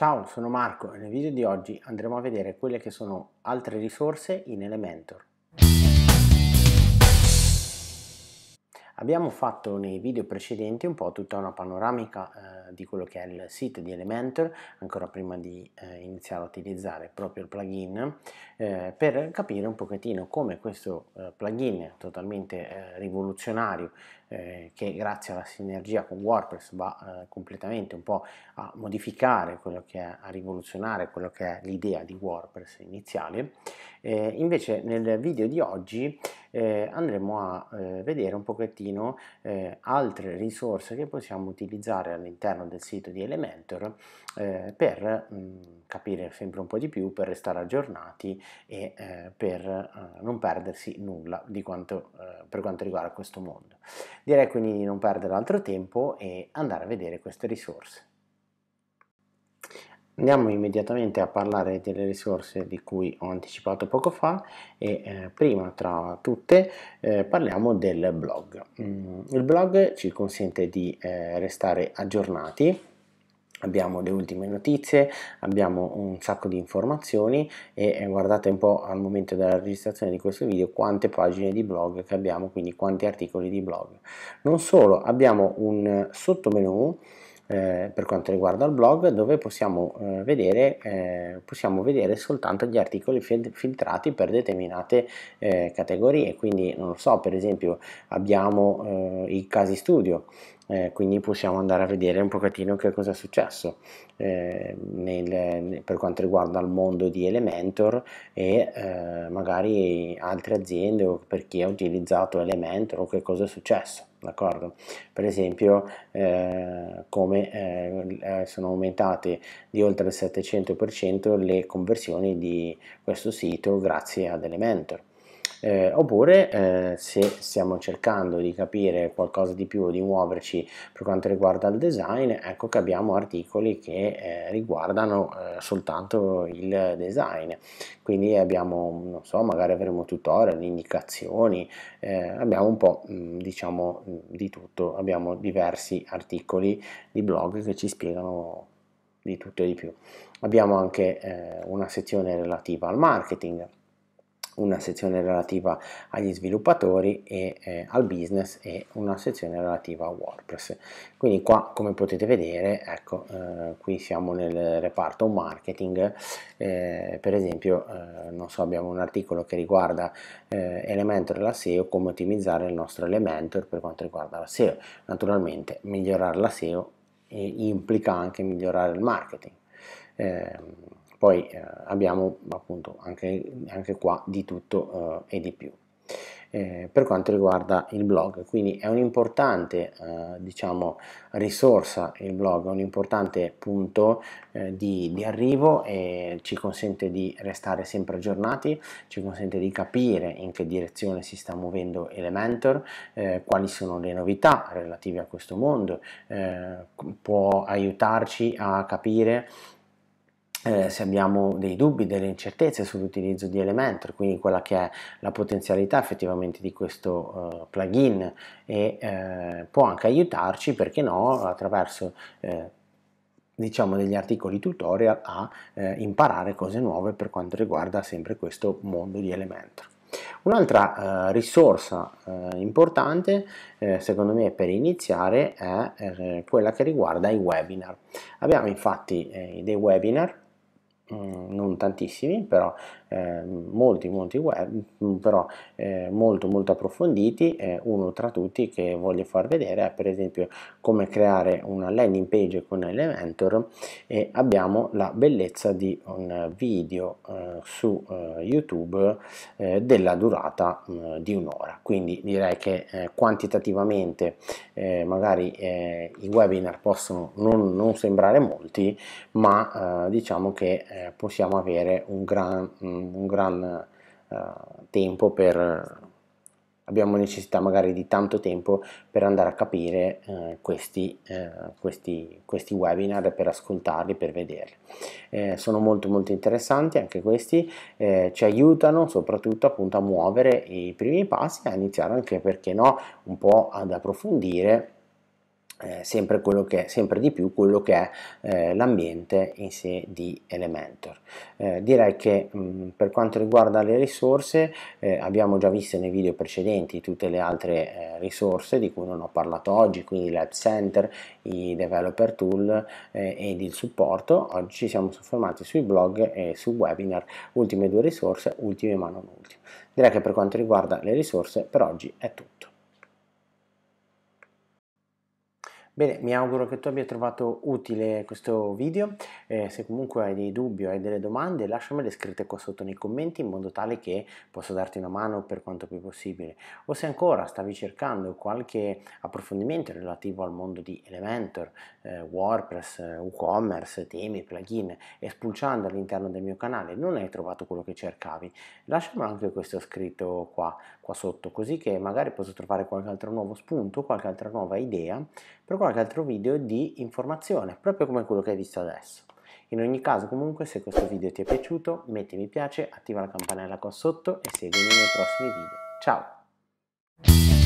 Ciao, sono Marco e nel video di oggi andremo a vedere quelle che sono altre risorse in Elementor. Abbiamo fatto nei video precedenti un po' tutta una panoramica eh, di quello che è il sito di Elementor, ancora prima di eh, iniziare a utilizzare proprio il plugin, eh, per capire un pochettino come questo eh, plugin totalmente eh, rivoluzionario, eh, che grazie alla sinergia con WordPress va completamente un po' a modificare quello che è, a rivoluzionare quello che è l'idea di WordPress iniziale, invece nel video di oggi eh, andremo a eh, vedere un pochettino eh, altre risorse che possiamo utilizzare all'interno del sito di Elementor eh, per mh, mm, capire sempre un po' di più, per restare aggiornati e eh, per eh, non perdersi nulla quanto, per quanto riguarda questo mondo. Direi quindi di non perdere altro tempo e andare a vedere queste risorse. Andiamo immediatamente a parlare delle risorse di cui ho anticipato poco fa e eh, prima tra tutte eh, parliamo del blog. Mm, il blog ci consente di eh, restare aggiornati abbiamo le ultime notizie, abbiamo un sacco di informazioni e eh, guardate un po' al momento della registrazione di questo video quante pagine di blog che abbiamo, quindi quanti articoli di blog. Non solo, abbiamo un sottomenu eh, per quanto riguarda il blog dove possiamo, eh, vedere, eh, possiamo vedere soltanto gli articoli fil filtrati per determinate eh, categorie quindi non lo so per esempio abbiamo eh, i casi studio eh, quindi possiamo andare a vedere un pochettino che cosa è successo eh, nel, per quanto riguarda il mondo di Elementor e eh, magari altre aziende o per chi ha utilizzato Elementor o che cosa è successo d'accordo? Per esempio, eh, come eh, eh sono aumentate di oltre il 700% le conversioni di questo sito grazie ad Elementor eh, oppure eh, se stiamo cercando di capire qualcosa di più, di muoverci per quanto riguarda il design, ecco che abbiamo articoli che eh, riguardano eh, soltanto il design, quindi abbiamo, non so, magari avremo tutorial, indicazioni, eh, abbiamo un po' mm, diciamo mm, di tutto, abbiamo diversi articoli di blog che ci spiegano di tutto e di più. Abbiamo anche eh, una sezione relativa al marketing, una sezione relativa agli sviluppatori e eh, al business e una sezione relativa a WordPress. Quindi qua come potete vedere, ecco, eh, qui siamo nel reparto marketing, eh, per esempio, eh, non so, abbiamo un articolo che riguarda eh, Elementor e la SEO, come ottimizzare il nostro Elementor per quanto riguarda la SEO. Naturalmente migliorare la SEO eh, implica anche migliorare il marketing. Ehm, poi eh, abbiamo appunto anche, anche, qua di tutto eh, e di più. Eh, per quanto riguarda il blog, quindi è un'importante eh, diciamo, risorsa il blog, è un importante punto eh, di, di, arrivo e ci consente di restare sempre aggiornati, ci consente di capire in che direzione si sta muovendo Elementor, eh, quali sono le novità relative a questo mondo, può aiutarci a capire eh, se abbiamo dei dubbi, delle incertezze sull'utilizzo di Elementor, quindi quella che è la potenzialità effettivamente di questo uh, plugin e eh, può anche aiutarci, perché no, attraverso eh, diciamo degli articoli tutorial a eh, imparare cose nuove per quanto riguarda sempre questo mondo di Elementor. Un'altra eh, risorsa eh, importante, eh, secondo me, per iniziare è eh, quella che riguarda i webinar. Abbiamo infatti dei webinar Mm, non tantissimi, però eh, molti molti web, mm, però eh, molto molto approfonditi, eh, uno tra tutti che voglio far vedere è per esempio come creare una landing page con Elementor e abbiamo la bellezza di un video eh, su eh, YouTube eh, della durata mh, mm, di un'ora, quindi direi che quantitativamente magari i webinar possono non, non sembrare molti, ma diciamo che possiamo avere un gran mh, mm, un, gran uh, tempo per abbiamo necessità magari di tanto tempo per andare a capire eh, questi, eh, questi, questi, webinar, per ascoltarli, per vederli. Eh, sono molto molto interessanti anche questi, eh, ci aiutano soprattutto appunto a muovere i primi passi, a iniziare anche perché no, un po' ad approfondire eh, sempre, è, sempre, di più quello che è eh, l'ambiente in sé di Elementor. Eh, direi che mh, per quanto riguarda le risorse eh, abbiamo già visto nei video precedenti tutte le altre eh, risorse di cui non ho parlato oggi, quindi l'App Center, i Developer Tool eh, ed il supporto. Oggi ci siamo soffermati sui blog e su webinar, ultime due risorse, ultime ma non ultime. Direi che per quanto riguarda le risorse per oggi è tutto. Bene, mi auguro che tu abbia trovato utile questo video, eh, se comunque hai dei dubbi o hai delle domande lasciamele scritte qua sotto nei commenti in modo tale che posso darti una mano per quanto più possibile o se ancora stavi cercando qualche approfondimento relativo al mondo di Elementor, eh, WordPress, eh, WooCommerce, temi, plugin e all'interno del mio canale non hai trovato quello che cercavi, lasciamelo anche questo scritto qua, qua sotto così che magari posso trovare qualche altro nuovo spunto, qualche altra nuova idea per qualche qualche altro video di informazione, proprio come quello che hai visto adesso. In ogni caso comunque se questo video ti è piaciuto metti mi piace, attiva la campanella qua sotto e seguimi nei prossimi video. Ciao!